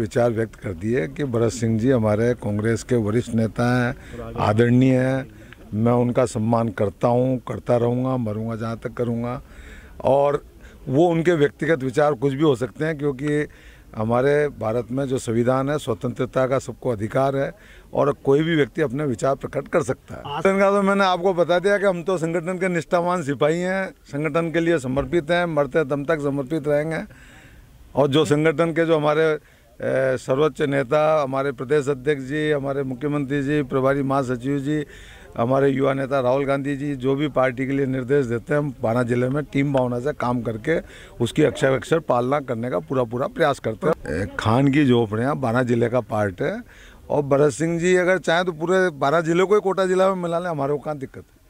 विचार व्यक्त कर दिए कि भरत सिंह जी हमारे कांग्रेस के वरिष्ठ नेता हैं आदरणीय हैं मैं उनका सम्मान करता हूं, करता रहूंगा मरूंगा जहां तक करूंगा और वो उनके व्यक्तिगत विचार कुछ भी हो सकते हैं क्योंकि हमारे भारत में जो संविधान है स्वतंत्रता का सबको अधिकार है और कोई भी व्यक्ति अपने विचार प्रकट कर सकता है का तो मैंने आपको बता दिया कि हम तो संगठन के निष्ठावान सिपाही हैं संगठन के लिए समर्पित हैं मरते दम तक समर्पित रहेंगे और जो संगठन के जो हमारे सर्वोच्च नेता हमारे प्रदेश अध्यक्ष जी हमारे मुख्यमंत्री जी प्रभारी महासचिव जी हमारे युवा नेता राहुल गांधी जी जो भी पार्टी के लिए निर्देश देते हैं हम बाना जिले में टीम भावना से काम करके उसकी अक्षर अक्षर पालना करने का पूरा पूरा प्रयास करते हैं खान की झोपड़ियाँ बाना जिले का पार्ट है और भरत सिंह जी अगर चाहें तो पूरे बारह जिले को ही कोटा जिला में मिला लें हमारे को कहाँ दिक्कत है